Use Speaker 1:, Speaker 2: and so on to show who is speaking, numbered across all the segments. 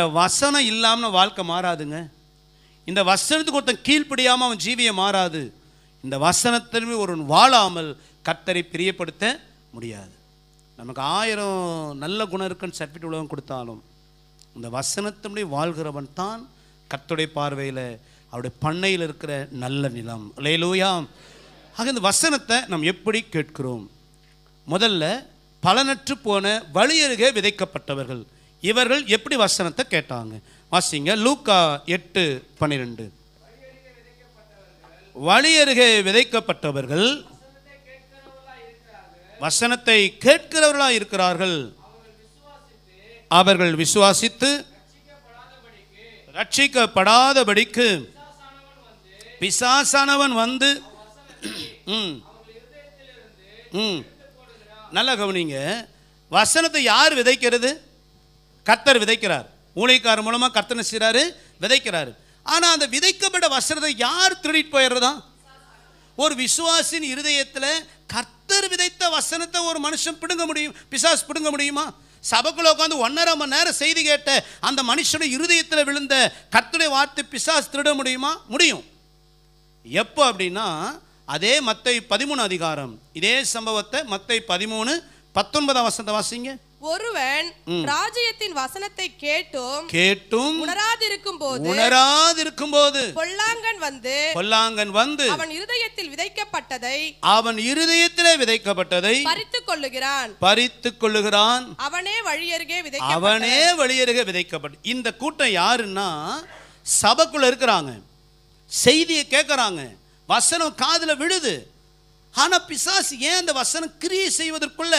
Speaker 1: இந்த வசனம் இல்லாமல் வாழ்க்கை மாறாதுங்க இந்த வசனத்துக்கு ஒருத்தன் கீழ்ப்படியாமல் அவன் ஜீவியை மாறாது இந்த வசனத்திற்கு ஒரு வாழாமல் கத்தரை பிரியப்படுத்த முடியாது நமக்கு ஆயிரம் நல்ல குணம் இருக்குன்னு சர்டிஃபிகேட் உலகம் கொடுத்தாலும் இந்த வசனத்தினுடைய வாழ்கிறவன் தான் கத்துடைய பார்வையில் அவருடைய பண்ணையில் இருக்கிற நல்ல நிலம் லேலூயா ஆக இந்த வசனத்தை நாம் எப்படி கேட்கிறோம் முதல்ல பலனற்று போன வழியருகே விதைக்கப்பட்டவர்கள் இவர்கள் எப்படி வசனத்தை கேட்டாங்க வாசிங்க லூக்கா எட்டு பன்னிரெண்டு வழியருகே விதைக்கப்பட்டவர்கள் வசனத்தை கேட்கிறவர்களாக இருக்கிறார்கள் அவர்கள் விசுவாசித்து ரட்சிக்கப்படாதபடிக்கு பிசாசானவன் வந்து நல்ல கவனிங்க வசனத்தை யார் விதைக்கிறது கர்த்தர் விதைக்கிறார் ஊழைக்காரர் மூலமாக கர்த்தனை செய்கிறாரு விதைக்கிறாரு ஆனால் அந்த விதைக்கப்பட்ட வசனத்தை யார் திருடிட்டு போயிடுறதா ஒரு விசுவாசின் இருதயத்தில் கர்த்தர் விதைத்த வசனத்தை ஒரு மனுஷன் பிடுங்க முடியும் பிசாஸ் பிடுங்க முடியுமா சபைக்குள்ள உட்காந்து ஒன்றரை மணி நேரம் செய்தி கேட்ட அந்த மனுஷனுடைய இருதயத்தில் விழுந்த கர்த்தருடைய வார்த்தை பிசாஸ் திருட முடியுமா முடியும் எப்போ அப்படின்னா அதே மத்தை பதிமூணு அதிகாரம் இதே சம்பவத்தை மத்தை பதிமூணு பத்தொன்பதாம் வசந்த வாசிங்க ஒருவன் ராஜ்யத்தின் வசனத்தை கேட்டும் கேட்டும் உணராதிருக்கும் போது உணராதிருக்கும் போது பொல்லாங்கன் வந்து பொல்லாங்கன் வந்து அவன் இருதயத்தில் விதைக்கப்பட்டதை அவன் இருதயத்திலே விதைக்கப்பட்டதை பறித்து கொள்ளுகிறான் பறித்து கொள்ளுகிறான் அவனே வழியருகே விதை அவனே வழியருகே விதைக்கப்பட்டு இந்த கூட்டம் யாருன்னா சபைக்குள்ள இருக்கிறாங்க செய்தியை கேட்கறாங்க வசனம் காதுல விழுது ஆனா பிசாசு ஏன் அந்த வசனம் கிரியை செய்வதற்குள்ள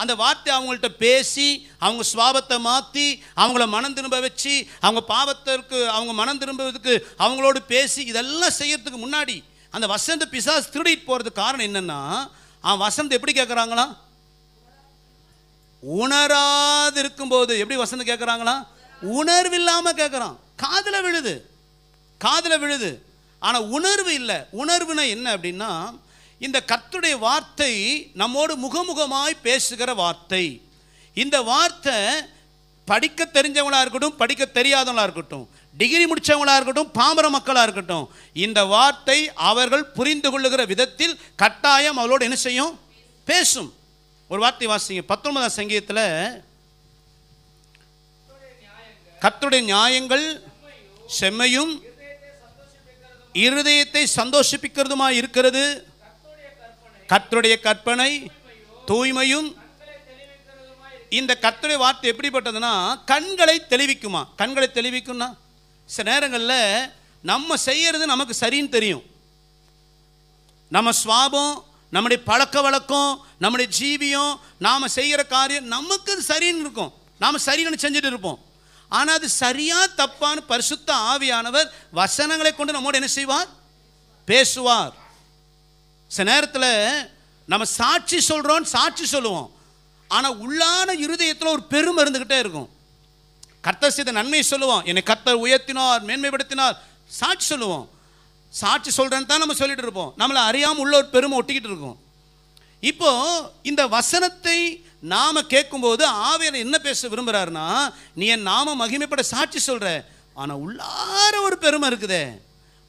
Speaker 1: அந்த வார்த்தை அவங்கள்ட்ட பேசி அவங்க சுவாபத்தை மாற்றி அவங்கள மனம் திரும்ப வச்சு அவங்க பாவத்திற்கு அவங்க மனம் திரும்புவதுக்கு அவங்களோடு பேசி இதெல்லாம் செய்யறதுக்கு முன்னாடி அந்த வசந்த பிசாஸ் திருடிட்டு போகிறதுக்கு காரணம் என்னென்னா அவன் வசந்த் எப்படி கேட்குறாங்களா உணராது இருக்கும்போது எப்படி வசந்த் கேட்குறாங்களா உணர்வு இல்லாமல் கேட்குறான் காதில் விழுது காதில் விழுது ஆனால் உணர்வு இல்லை உணர்வுனா என்ன அப்படின்னா இந்த கர்த்துடைய வார்த்தை நம்மோடு முகமுகமாய் பேசுகிற வார்த்தை இந்த வார்த்தை படிக்க தெரிஞ்சவங்களாக இருக்கட்டும் படிக்க தெரியாதவங்களாக இருக்கட்டும் டிகிரி முடித்தவங்களாக இருக்கட்டும் பாமர மக்களாக இருக்கட்டும் இந்த வார்த்தை அவர்கள் புரிந்து கொள்ளுகிற விதத்தில் கட்டாயம் அவளோடு என்ன செய்யும் பேசும் ஒரு வார்த்தை வாசிங்க பத்தொன்பதாம் சங்கீதத்தில் கத்துடைய நியாயங்கள் செம்மையும் இருதயத்தை சந்தோஷிப்பிக்கிறதுமா இருக்கிறது கர்த்தருடைய கற்பனை தூய்மையும் இந்த கர்த்தருடைய வார்த்தை எப்படிப்பட்டதுன்னா கண்களை தெளிவிக்குமா கண்களை தெளிவிக்கும்னா சில நேரங்களில் நம்ம செய்கிறது நமக்கு சரின்னு தெரியும் நம்ம சுவாபம் நம்முடைய பழக்க வழக்கம் நம்முடைய ஜீவியம் நாம் செய்கிற காரியம் நமக்கு அது சரின்னு இருக்கும் நாம் சரின்னு செஞ்சுட்டு இருப்போம் ஆனால் அது சரியாக தப்பான பரிசுத்த ஆவியானவர் வசனங்களை கொண்டு நம்மோடு என்ன செய்வார் பேசுவார் சில நேரத்தில் நம்ம சாட்சி சொல்கிறோம் சாட்சி சொல்லுவோம் ஆனால் உள்ளான இருதயத்தில் ஒரு பெரும் இருந்துக்கிட்டே இருக்கும் கர்த்தர் செய்த நன்மையை சொல்லுவோம் என்னை கர்த்தர் உயர்த்தினார் மேன்மைப்படுத்தினார் சாட்சி சொல்லுவோம் சாட்சி சொல்கிறேன்னு தான் நம்ம சொல்லிட்டு இருப்போம் நம்மளை அறியாமல் உள்ள ஒரு பெருமை ஒட்டிக்கிட்டு இருக்கோம் இப்போ இந்த வசனத்தை நாம் கேட்கும்போது ஆவியர் என்ன பேச விரும்புகிறாருன்னா நீ என் நாம மகிமைப்பட சாட்சி சொல்கிற ஆனால் உள்ளார ஒரு பெருமை இருக்குதே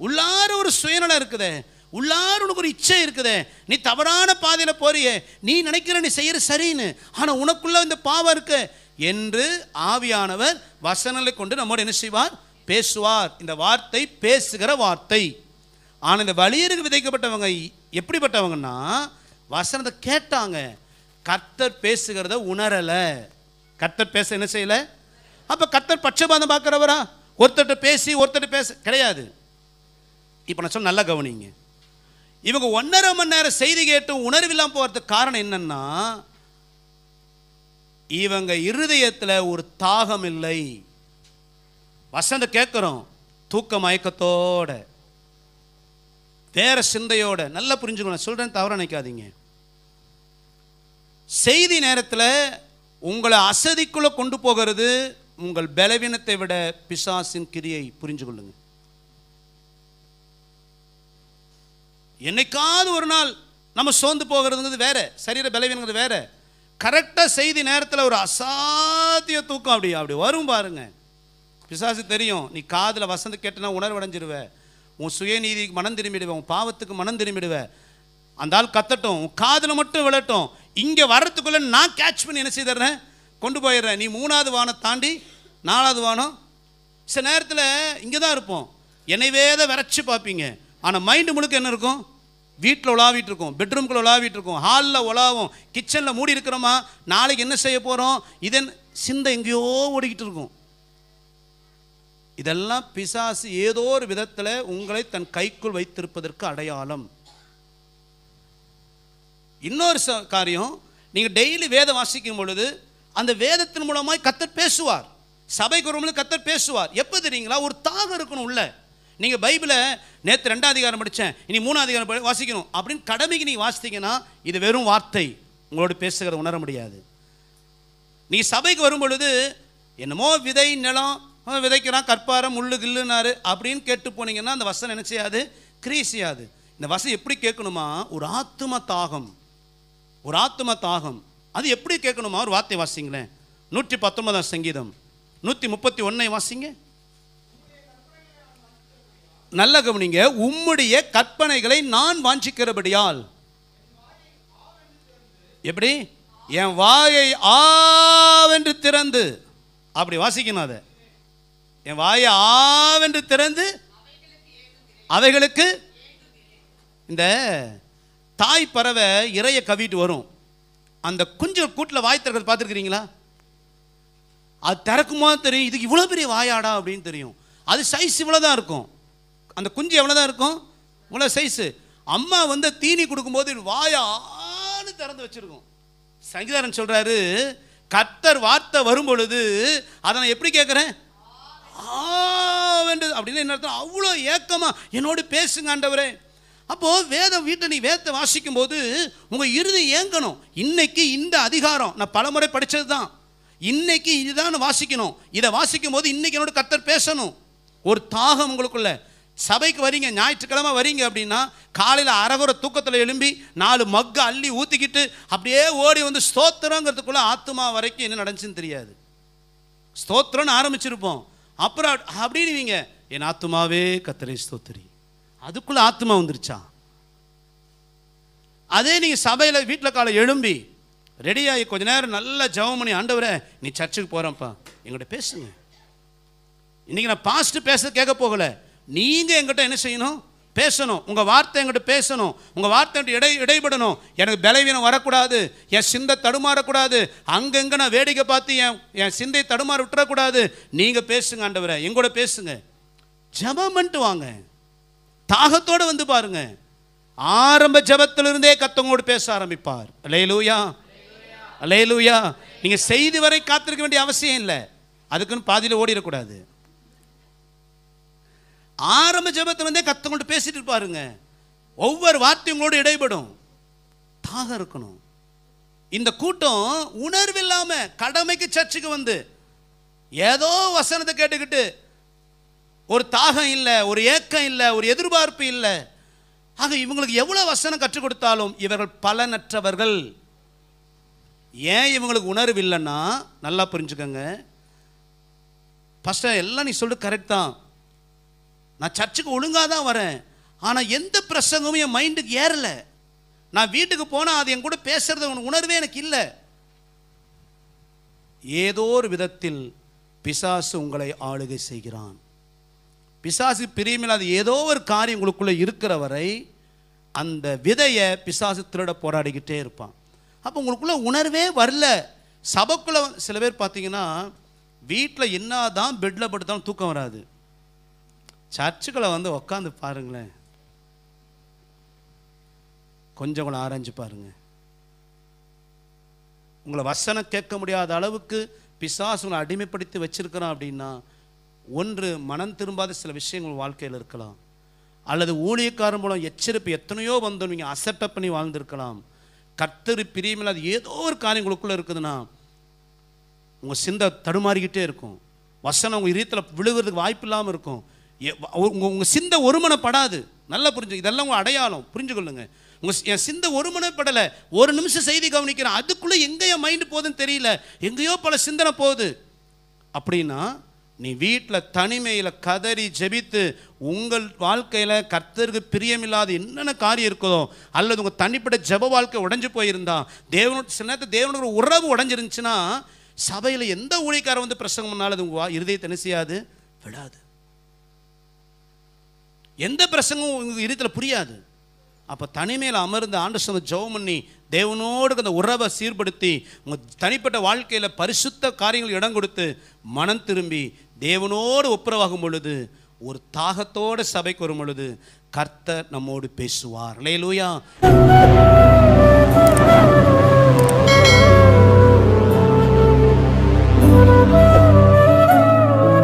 Speaker 1: உள்ளார ஒரு சுயநலம் இருக்குதே உள்ளார் உனக்கு ஒரு இச்சை இருக்குதே நீ தவறான பாதையில் போறியே நீ நினைக்கிற நீ செய்கிற சரின்னு ஆனால் உனக்குள்ளே இந்த பாவம் இருக்கு என்று ஆவியானவர் வசனங்களை கொண்டு நம்மோடு என்ன செய்வார் பேசுவார் இந்த வார்த்தை பேசுகிற வார்த்தை ஆனால் இந்த வழியருக்கு விதைக்கப்பட்டவங்க எப்படிப்பட்டவங்கன்னா வசனத்தை கேட்டாங்க கர்த்தர் பேசுகிறத உணரலை கர்த்தர் பேச என்ன செய்யலை அப்போ கர்த்தர் பட்சபாதம் பார்க்குறவரா ஒருத்தர்கிட்ட பேசி ஒருத்தர்கிட்ட பேச கிடையாது இப்போ நான் சொன்ன நல்லா கவனிங்க இவங்க ஒன்றரை மணி நேரம் செய்தி கேட்டு உணர்வில்லாம் போகிறதுக்கு காரணம் என்னன்னா இவங்க இருதயத்தில் ஒரு தாகம் இல்லை வசந்த கேட்குறோம் தூக்க மயக்கத்தோட வேற சிந்தையோட நல்லா புரிஞ்சுக்கணும் சொல்கிறேன் தவற நினைக்காதீங்க செய்தி நேரத்தில் உங்களை அசதிக்குள்ளே கொண்டு போகிறது உங்கள் பலவீனத்தை விட பிசாசின் கிரியை புரிஞ்சு கொள்ளுங்கள் என்னைக்காவது ஒரு நாள் நம்ம சோர்ந்து போகிறதுங்கிறது வேறு சரீர பலவீனங்கிறது வேறு கரெக்டாக செய்தி நேரத்தில் ஒரு அசாத்திய தூக்கம் அப்படி அப்படி வரும் பாருங்க பிசாசு தெரியும் நீ காதில் வசந்து கேட்டனா உணர்வடைஞ்சிருவ உன் சுயநீதிக்கு மனம் திரும்பிடுவேன் உன் பாவத்துக்கு மனம் திரும்பிடுவேன் அந்த ஆள் கத்தட்டும் உன் காதில் மட்டும் விளட்டும் இங்கே வர்றதுக்குள்ளே நான் கேட்ச் பண்ணி என்ன செய்தர்றேன் கொண்டு போயிடுறேன் நீ மூணாவது வானம் தாண்டி நாலாவது வானம் சில நேரத்தில் இங்கே தான் இருப்போம் என்னைவே தான் விரைச்சி பார்ப்பீங்க ஆனால் மைண்டு முழுக்க என்ன இருக்கும் வீட்டில் உலாவிட்டு இருக்கும் பெட்ரூம்குள்ளே உலாவிட்டு இருக்கோம் ஹாலில் உலாவும் கிச்சனில் மூடி இருக்கிறோமா நாளைக்கு என்ன செய்ய போகிறோம் இதன் சிந்தை எங்கேயோ ஓடிக்கிட்டு இருக்கும் இதெல்லாம் பிசாசு ஏதோ ஒரு விதத்தில் உங்களை தன் கைக்குள் வைத்திருப்பதற்கு அடையாளம் இன்னொரு காரியம் நீங்கள் டெய்லி வேதம் வாசிக்கும் பொழுது அந்த வேதத்தின் மூலமாக கத்தர் பேசுவார் சபை குரம்புல கத்தர் பேசுவார் எப்போ தெரியுங்களா ஒரு தாகம் இருக்கணும் உள்ள நீங்கள் பைபிளை நேற்று ரெண்டாம் அதிகாரம் படித்தேன் இனி மூணாம் அதிகாரம் வாசிக்கணும் அப்படின்னு கடமைக்கு நீங்கள் வாசித்தீங்கன்னா இது வெறும் வார்த்தை உங்களோட பேசுகிறத உணர முடியாது நீ சபைக்கு வரும் பொழுது என்னமோ விதை நிலம் விதைக்கிறான் கற்பாரம் முள்ளு கில்லுனாரு அப்படின்னு கேட்டு போனீங்கன்னா அந்த வசனம் நினச்சியாது கிரீசியாது இந்த வசம் எப்படி கேட்கணுமா ஒரு ஆத்தும தாகம் ஒரு ஆத்தும தாகம் அது எப்படி கேட்கணுமா ஒரு வார்த்தை வாசிங்களேன் நூற்றி பத்தொன்பதாம் சங்கீதம் நூற்றி முப்பத்தி ஒன்றை வாசிங்க நல்ல கவனிங்க உம்முடைய கற்பனைகளை நான் வாஞ்சிக்கிறபடியால் எப்படி என் வாயை ஆவென்று திறந்து அப்படி வாசிக்கணும் அதை என் வாயை ஆவென்று திறந்து அவைகளுக்கு இந்த தாய் பறவை இறைய கவிட்டு வரும் அந்த குஞ்சு கூட்டில் வாய் திறக்கிறது பார்த்துருக்கிறீங்களா அது திறக்குமா தெரியும் இதுக்கு இவ்வளோ பெரிய வாயாடா அப்படின்னு தெரியும் அது சைஸ் இவ்வளோ தான் இருக்கும் அந்த குஞ்சு எவ்வளோ தான் இருக்கும் இவ்வளோ சைஸு அம்மா வந்து தீனி கொடுக்கும்போது வாயான்னு திறந்து வச்சுருக்கும் சங்கீதாரன் சொல்கிறாரு கத்தர் வார்த்தை வரும் பொழுது அதை நான் எப்படி கேட்குறேன் ஆ ஆவென்றது அப்படின்னு என்ன அர்த்தம் அவ்வளோ ஏக்கமாக என்னோடு பேசுங்காண்டவரே அப்போது வேதம் வீட்டை நீ வேத்தை வாசிக்கும் போது உங்கள் இறுதி ஏங்கணும் இன்னைக்கு இந்த அதிகாரம் நான் பலமுறை படித்தது தான் இன்னைக்கு இதுதான் வாசிக்கணும் இதை வாசிக்கும் போது இன்னைக்கு என்னோட கத்தர் பேசணும் ஒரு தாகம் உங்களுக்குள்ளே சபைக்கு வரீங்க ஞாயிற்றுக்கிழமை வரீங்க அப்படின்னா காலையில் அரகுற தூக்கத்தில் எழும்பி நாலு மக்கு அள்ளி ஊற்றிக்கிட்டு அப்படியே ஓடி வந்து ஸ்தோத்திரங்கிறதுக்குள்ளே ஆத்மா வரைக்கும் என்ன நடந்துச்சுன்னு தெரியாது ஸ்தோத்திரம்னு ஆரம்பிச்சிருப்போம் அப்புறம் அப்படின்னு அப்படின்னுவீங்க என் ஆத்மாவே கத்திரை ஸ்தோத்திரி அதுக்குள்ளே ஆத்மா வந்துருச்சா அதே நீங்கள் சபையில் வீட்டில் காலை எழும்பி ரெடியாகி கொஞ்ச நேரம் நல்லா ஜவம் பண்ணி ஆண்டவர நீ சர்ச்சுக்கு போகிறப்பா எங்கள்கிட்ட பேசுங்க இன்றைக்கி நான் பாஸ்ட்டு பேச கேட்க போகலை நீங்கள் எங்கிட்ட என்ன செய்யணும் பேசணும் உங்கள் வார்த்தை எங்கிட்ட பேசணும் உங்கள் வார்த்தை இடை இடைபடணும் எனக்கு பலவீனம் வரக்கூடாது என் சிந்தை தடுமாறக்கூடாது அங்கங்கே நான் வேடிக்கை பார்த்து என் என் சிந்தை தடுமாற விட்டுறக்கூடாது நீங்கள் பேசுங்க ஆண்டவரை எங்கூட பேசுங்க ஜபம் பண்ணிட்டு வாங்க தாகத்தோடு வந்து பாருங்க ஆரம்ப ஜபத்திலிருந்தே கத்தவங்களோடு பேச ஆரம்பிப்பார் அலையலூயா அலையலூயா நீங்கள் செய்தி வரை காத்திருக்க வேண்டிய அவசியம் இல்லை அதுக்குன்னு பாதியில் ஓடிடக்கூடாது ஆரம்ப இருந்தே கத்தவங்கள்ட்ட பேசிட்டு பாருங்க ஒவ்வொரு வார்த்தையும் இடைபடும் தாகம் இருக்கணும் இந்த கூட்டம் உணர்வு இல்லாமல் கடமைக்கு சர்ச்சுக்கு வந்து ஏதோ வசனத்தை கேட்டுக்கிட்டு ஒரு தாகம் இல்லை ஒரு ஏக்கம் இல்லை ஒரு எதிர்பார்ப்பு இல்லை ஆக இவங்களுக்கு எவ்வளோ வசனம் கற்றுக் கொடுத்தாலும் இவர்கள் பலனற்றவர்கள் ஏன் இவங்களுக்கு உணர்வு இல்லைன்னா நல்லா புரிஞ்சுக்கோங்க ஃபஸ்ட்டாக எல்லாம் நீ சொல்லிட்டு கரெக்ட் தான் நான் சர்ச்சுக்கு ஒழுங்காக தான் வரேன் ஆனால் எந்த பிரசங்கமும் என் மைண்டுக்கு ஏறலை நான் வீட்டுக்கு போனால் அது என் கூட பேசுகிறது உணர்வே எனக்கு இல்லை ஏதோ ஒரு விதத்தில் பிசாசு உங்களை ஆளுகை செய்கிறான் பிசாசு பிரியமில்லாத ஏதோ ஒரு காரியம் உங்களுக்குள்ளே இருக்கிற வரை அந்த விதையை பிசாசு திருட போராடிக்கிட்டே இருப்பான் அப்போ உங்களுக்குள்ளே உணர்வே வரல சபக்குள்ள சில பேர் பார்த்தீங்கன்னா வீட்டில் என்ன தான் பெட்டில் படுத்தாலும் தூக்கம் வராது சர்ச்சுக்களை வந்து உக்காந்து பாருங்களேன் கொஞ்சம் கூட ஆராய்ஞ்சு பாருங்க உங்களை வசனம் கேட்க முடியாத அளவுக்கு பிசாசு உங்களை அடிமைப்படுத்தி வச்சிருக்கிறான் அப்படின்னா ஒன்று மனம் திரும்பாத சில விஷயங்கள் வாழ்க்கையில் இருக்கலாம் அல்லது ஊழியக்காரன் மூலம் எச்சரிப்பு எத்தனையோ வந்து நீங்கள் அசட்டை பண்ணி வாழ்ந்திருக்கலாம் கத்தரு பிரியமில்லாத ஏதோ ஒரு காரியம் உங்களுக்குள்ளே இருக்குதுன்னா உங்கள் சிந்தை தடுமாறிக்கிட்டே இருக்கும் வசனம் உங்கள் இதயத்தில் விழுகிறதுக்கு வாய்ப்பு இல்லாமல் இருக்கும் உங்கள் உங்கள் சிந்தை ஒருமனப்படாது நல்லா புரிஞ்சு இதெல்லாம் உங்கள் அடையாளம் புரிஞ்சுக்கொள்ளுங்க உங்கள் என் சிந்தை ஒருமனப்படலை ஒரு நிமிஷம் செய்தி கவனிக்கிறேன் அதுக்குள்ளே எங்கேயோ என் மைண்டு போகுதுன்னு தெரியல எங்கேயோ பல சிந்தனை போகுது அப்படின்னா நீ வீட்டில் தனிமையில் கதறி ஜெபித்து உங்கள் வாழ்க்கையில் கர்த்தருக்கு பிரியமில்லாத என்னென்ன காரியம் இருக்குதோ அல்லது உங்கள் தனிப்பட்ட ஜப வாழ்க்கை உடஞ்சி போயிருந்தா தேவனோட சில நேரத்தில் தேவனோட உறவு உடஞ்சிருந்துச்சுன்னா சபையில் எந்த ஊழிக்காரன் வந்து பிரசங்கம் பண்ணாலும் அது உங்கள் இருதயத்தை என்ன செய்யாது விடாது எந்த பிரசங்கமும் உங்களுக்கு இருத்தில் புரியாது அப்போ தனிமையில் அமர்ந்து ஆண்டு சொந்த ஜெபம் பண்ணி தேவனோடு அந்த உறவை சீர்படுத்தி உங்கள் தனிப்பட்ட வாழ்க்கையில் பரிசுத்த காரியங்கள் இடம் கொடுத்து மனம் திரும்பி தேவனோடு ஒப்புரவாகும் பொழுது ஒரு தாகத்தோடு சபைக்கு வரும் பொழுது கர்த்தர் நம்மோடு பேசுவார் லே லூயா